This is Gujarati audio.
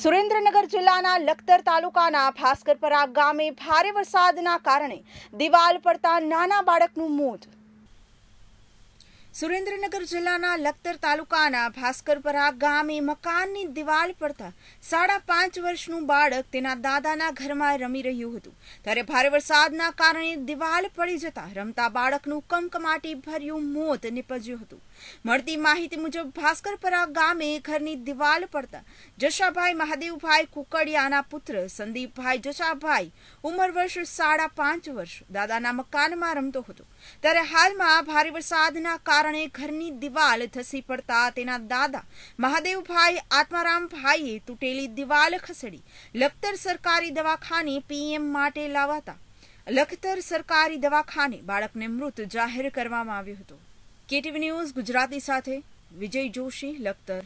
સુરેન્દ્રનગર જિલ્લાના લખતર તાલુકાના ભાસ્કરપરા ગામે ભારે વરસાદના કારણે દિવાલ પડતા નાના બાળકનું મોત સુરેન્દ્રનગર જિલ્લાના લખતર તાલુકાના ભાસ્કરપરા ગામે મકાનની દિવાલ પડતા સાડા પાંચ વર્ષનું બાળક તેના દાદાના ઘરમાં રમી રહ્યું હતું ત્યારે ભારે વરસાદના કારણે દિવાલ પડી જતા રમતા બાળકનું કમકમાટી ભર્યું મોત નીપજ્યું હતું મળતી માહિતી મુજબ ભાસ્કરપરા ગામે ઘરની દિવાલ પડતા જશાભાઈ મહાદેવભાઈ કુકડિયાના પુત્ર સંદીપભાઈ જશાભાઈ ઉંમર વર્ષ સાડા પાંચ વર્ષ દાદાના મકાનમાં રમતો હતો ત્યારે હાલમાં ભારે વરસાદના કારણે કારણે ઘરની દિવાલ ધસી પડતા તેના દાદા મહાદેવભાઈ આત્મારામભાઈએ તૂટેલી દિવાલ ખસેડી લખતર સરકારી દવાખાને પીએમ માટે લાવતા લખતર સરકારી દવાખાને બાળકને મૃત જાહેર કરવામાં આવ્યું હતું કેટીવી ન્યૂઝ ગુજરાતી સાથે વિજય જોશી લખતર